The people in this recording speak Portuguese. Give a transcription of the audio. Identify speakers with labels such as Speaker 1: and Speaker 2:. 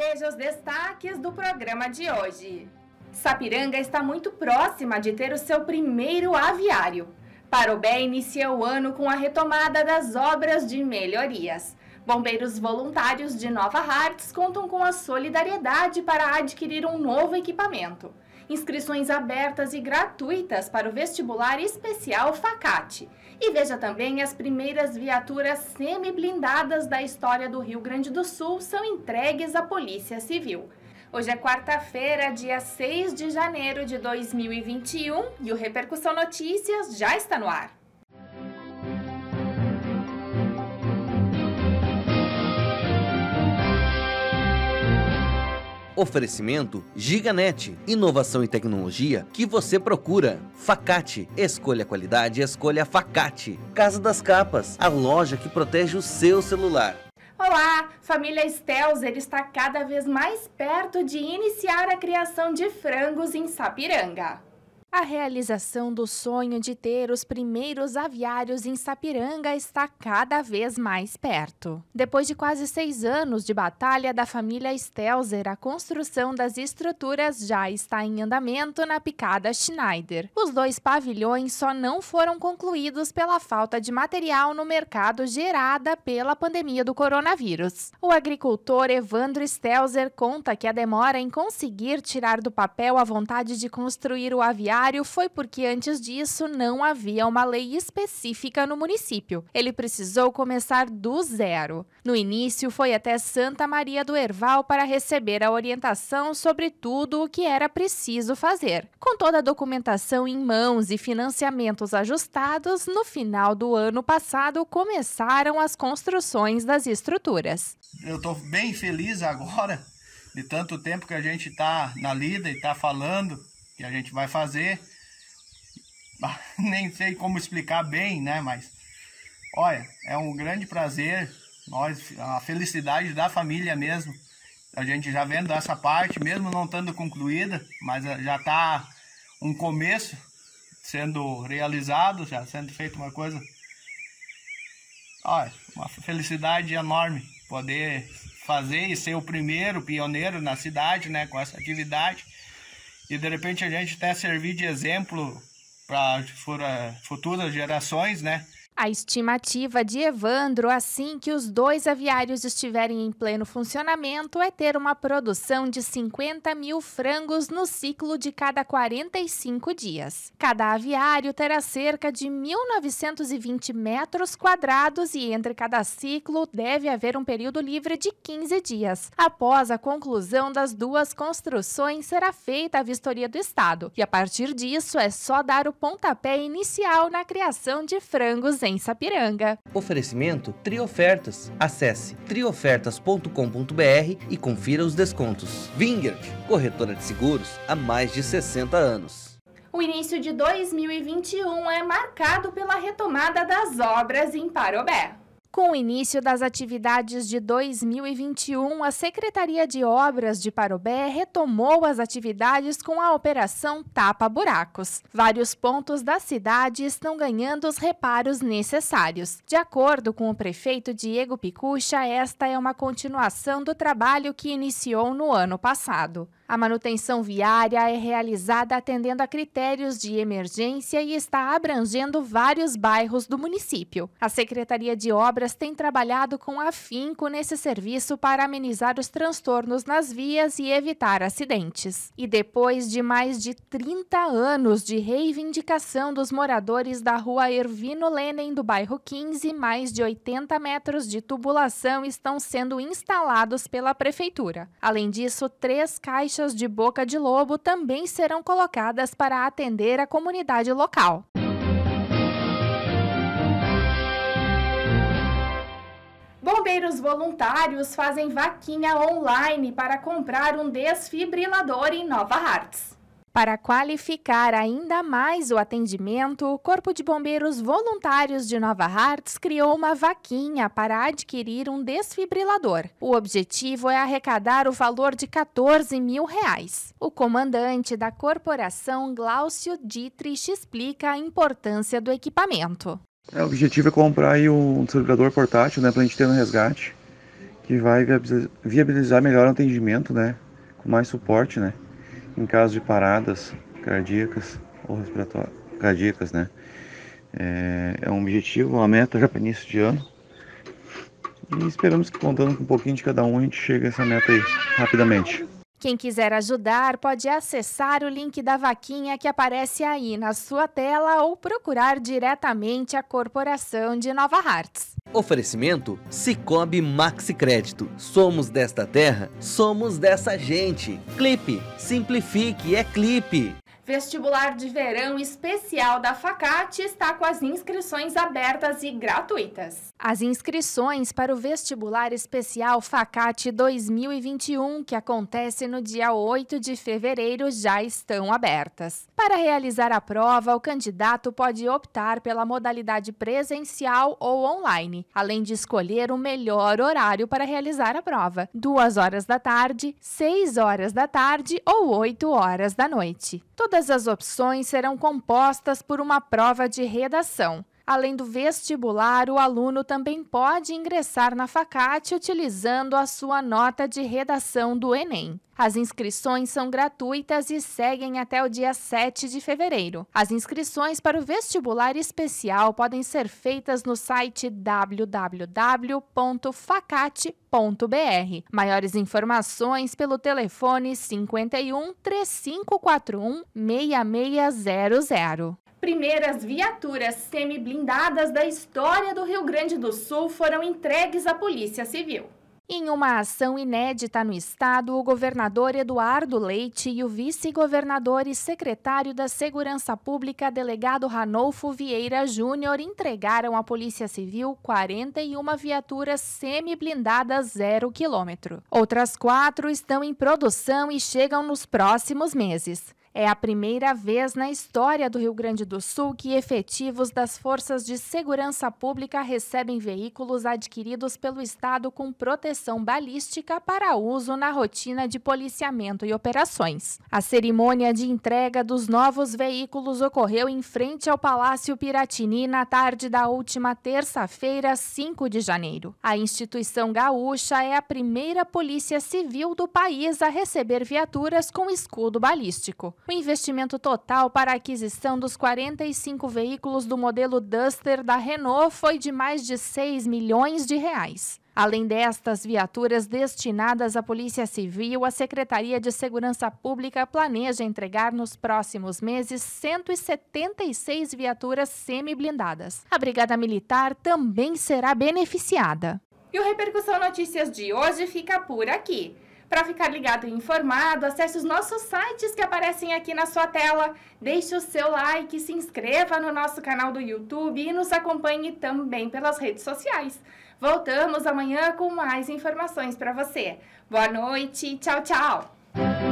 Speaker 1: veja os destaques do programa de hoje. Sapiranga está muito próxima de ter o seu primeiro aviário. Parobé inicia o ano com a retomada das obras de melhorias. Bombeiros voluntários de Nova Hartz contam com a solidariedade para adquirir um novo equipamento. Inscrições abertas e gratuitas para o vestibular especial Facate. E veja também as primeiras viaturas semi-blindadas da história do Rio Grande do Sul são entregues à Polícia Civil. Hoje é quarta-feira, dia 6 de janeiro de 2021, e o Repercussão Notícias já está no ar. Oferecimento Giganet, inovação e tecnologia que você procura. Facate, escolha qualidade, escolha Facate. Casa das Capas, a loja que protege o seu celular. Olá, família Stelzer está cada vez mais perto de iniciar a criação de frangos em Sapiranga. A realização do sonho de ter os primeiros aviários em Sapiranga está cada vez mais perto. Depois de quase seis anos de batalha da família Stelzer, a construção das estruturas já está em andamento na picada Schneider. Os dois pavilhões só não foram concluídos pela falta de material no mercado gerada pela pandemia do coronavírus. O agricultor Evandro Stelzer conta que a demora em conseguir tirar do papel a vontade de construir o aviário foi porque antes disso não havia uma lei específica no município. Ele precisou começar do zero. No início, foi até Santa Maria do Herval para receber a orientação sobre tudo o que era preciso fazer. Com toda a documentação em mãos e financiamentos ajustados, no final do ano passado começaram as construções das estruturas. Eu estou bem feliz agora de tanto tempo que a gente está na lida e está falando que a gente vai fazer. Ah, nem sei como explicar bem, né? Mas olha, é um grande prazer, nós, a felicidade da família mesmo. A gente já vendo essa parte, mesmo não estando concluída, mas ah, já está um começo sendo realizado, já sendo feita uma coisa. Olha, uma felicidade enorme poder fazer e ser o primeiro pioneiro na cidade, né, com essa atividade e de repente a gente até servir de exemplo para futuras gerações, né? A estimativa de Evandro, assim que os dois aviários estiverem em pleno funcionamento, é ter uma produção de 50 mil frangos no ciclo de cada 45 dias. Cada aviário terá cerca de 1.920 metros quadrados e entre cada ciclo deve haver um período livre de 15 dias. Após a conclusão das duas construções, será feita a vistoria do Estado e, a partir disso, é só dar o pontapé inicial na criação de frangos em Sapiranga. Oferecimento Triofertas. Acesse triofertas.com.br e confira os descontos. Vingert, corretora de seguros há mais de 60 anos. O início de 2021 é marcado pela retomada das obras em Parobé. Com o início das atividades de 2021, a Secretaria de Obras de Parobé retomou as atividades com a Operação Tapa Buracos. Vários pontos da cidade estão ganhando os reparos necessários. De acordo com o prefeito Diego Picucha, esta é uma continuação do trabalho que iniciou no ano passado. A manutenção viária é realizada atendendo a critérios de emergência e está abrangendo vários bairros do município. A Secretaria de Obras tem trabalhado com afinco nesse serviço para amenizar os transtornos nas vias e evitar acidentes. E depois de mais de 30 anos de reivindicação dos moradores da rua Ervino Lenen, do bairro 15, mais de 80 metros de tubulação estão sendo instalados pela Prefeitura. Além disso, três caixas caixas de boca de lobo também serão colocadas para atender a comunidade local. Bombeiros voluntários fazem vaquinha online para comprar um desfibrilador em Nova Hartz. Para qualificar ainda mais o atendimento, o Corpo de Bombeiros Voluntários de Nova Hartz criou uma vaquinha para adquirir um desfibrilador. O objetivo é arrecadar o valor de 14 mil reais. O comandante da corporação, Glaucio Dietrich, explica a importância do equipamento. É, o objetivo é comprar um desfibrilador portátil né, para a gente ter no resgate, que vai viabilizar melhor o atendimento, né, com mais suporte, né. Em caso de paradas cardíacas ou respiratórias, cardíacas, né? É, é um objetivo, uma meta já para início de ano. E esperamos que contando com um pouquinho de cada um, a gente chegue a essa meta aí rapidamente. Quem quiser ajudar pode acessar o link da vaquinha que aparece aí na sua tela ou procurar diretamente a corporação de Nova Hartz. Oferecimento Cicobi Maxi Crédito. Somos desta terra, somos dessa gente. Clipe, simplifique, é clipe. Vestibular de verão especial da Facate está com as inscrições abertas e gratuitas. As inscrições para o vestibular especial Facate 2021, que acontece no dia 8 de fevereiro, já estão abertas. Para realizar a prova, o candidato pode optar pela modalidade presencial ou online, além de escolher o melhor horário para realizar a prova: 2 horas da tarde, 6 horas da tarde ou 8 horas da noite. Todas as opções serão compostas por uma prova de redação. Além do vestibular, o aluno também pode ingressar na Facate utilizando a sua nota de redação do Enem. As inscrições são gratuitas e seguem até o dia 7 de fevereiro. As inscrições para o vestibular especial podem ser feitas no site www.facate.br. Maiores informações pelo telefone 51 3541 6600 primeiras viaturas semi-blindadas da história do Rio Grande do Sul foram entregues à Polícia Civil. Em uma ação inédita no estado, o governador Eduardo Leite e o vice-governador e secretário da Segurança Pública, delegado Ranolfo Vieira Júnior, entregaram à Polícia Civil 41 viaturas semi-blindadas zero quilômetro. Outras quatro estão em produção e chegam nos próximos meses. É a primeira vez na história do Rio Grande do Sul que efetivos das forças de segurança pública recebem veículos adquiridos pelo Estado com proteção balística para uso na rotina de policiamento e operações. A cerimônia de entrega dos novos veículos ocorreu em frente ao Palácio Piratini na tarde da última terça-feira, 5 de janeiro. A instituição gaúcha é a primeira polícia civil do país a receber viaturas com escudo balístico o investimento total para a aquisição dos 45 veículos do modelo Duster da Renault foi de mais de 6 milhões de reais. Além destas viaturas destinadas à Polícia Civil, a Secretaria de Segurança Pública planeja entregar nos próximos meses 176 viaturas semi-blindadas. A Brigada Militar também será beneficiada. E o Repercussão Notícias de hoje fica por aqui. Para ficar ligado e informado, acesse os nossos sites que aparecem aqui na sua tela. Deixe o seu like, se inscreva no nosso canal do YouTube e nos acompanhe também pelas redes sociais. Voltamos amanhã com mais informações para você. Boa noite, tchau, tchau!